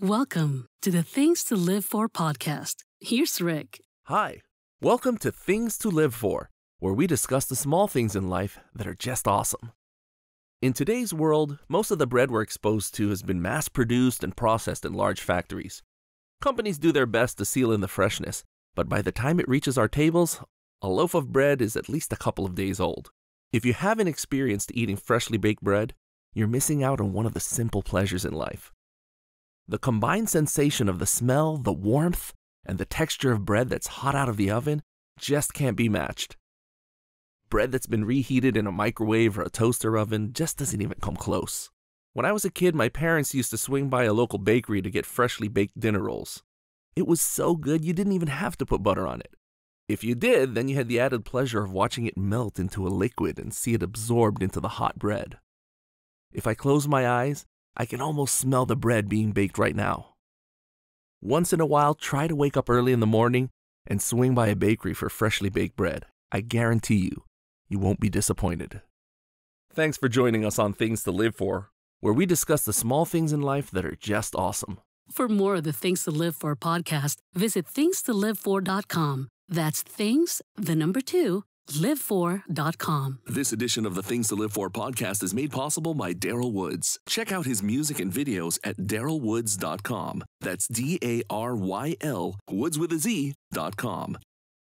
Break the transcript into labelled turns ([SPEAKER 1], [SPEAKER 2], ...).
[SPEAKER 1] Welcome to the Things to Live For podcast. Here's Rick.
[SPEAKER 2] Hi. Welcome to Things to Live For, where we discuss the small things in life that are just awesome. In today's world, most of the bread we're exposed to has been mass produced and processed in large factories. Companies do their best to seal in the freshness, but by the time it reaches our tables, a loaf of bread is at least a couple of days old. If you haven't experienced eating freshly baked bread, you're missing out on one of the simple pleasures in life. The combined sensation of the smell, the warmth, and the texture of bread that's hot out of the oven just can't be matched. Bread that's been reheated in a microwave or a toaster oven just doesn't even come close. When I was a kid, my parents used to swing by a local bakery to get freshly baked dinner rolls. It was so good you didn't even have to put butter on it. If you did, then you had the added pleasure of watching it melt into a liquid and see it absorbed into the hot bread. If I close my eyes, I can almost smell the bread being baked right now. Once in a while, try to wake up early in the morning and swing by a bakery for freshly baked bread. I guarantee you, you won't be disappointed. Thanks for joining us on Things to Live For, where we discuss the small things in life that are just awesome.
[SPEAKER 1] For more of the Things to Live For podcast, visit thingstolivefor.com. That's things, the number two, Live4.com.
[SPEAKER 2] This edition of the Things to Live For podcast is made possible by Daryl Woods. Check out his music and videos at darylwoods.com. That's D A R Y L, woods with a Z, dot com.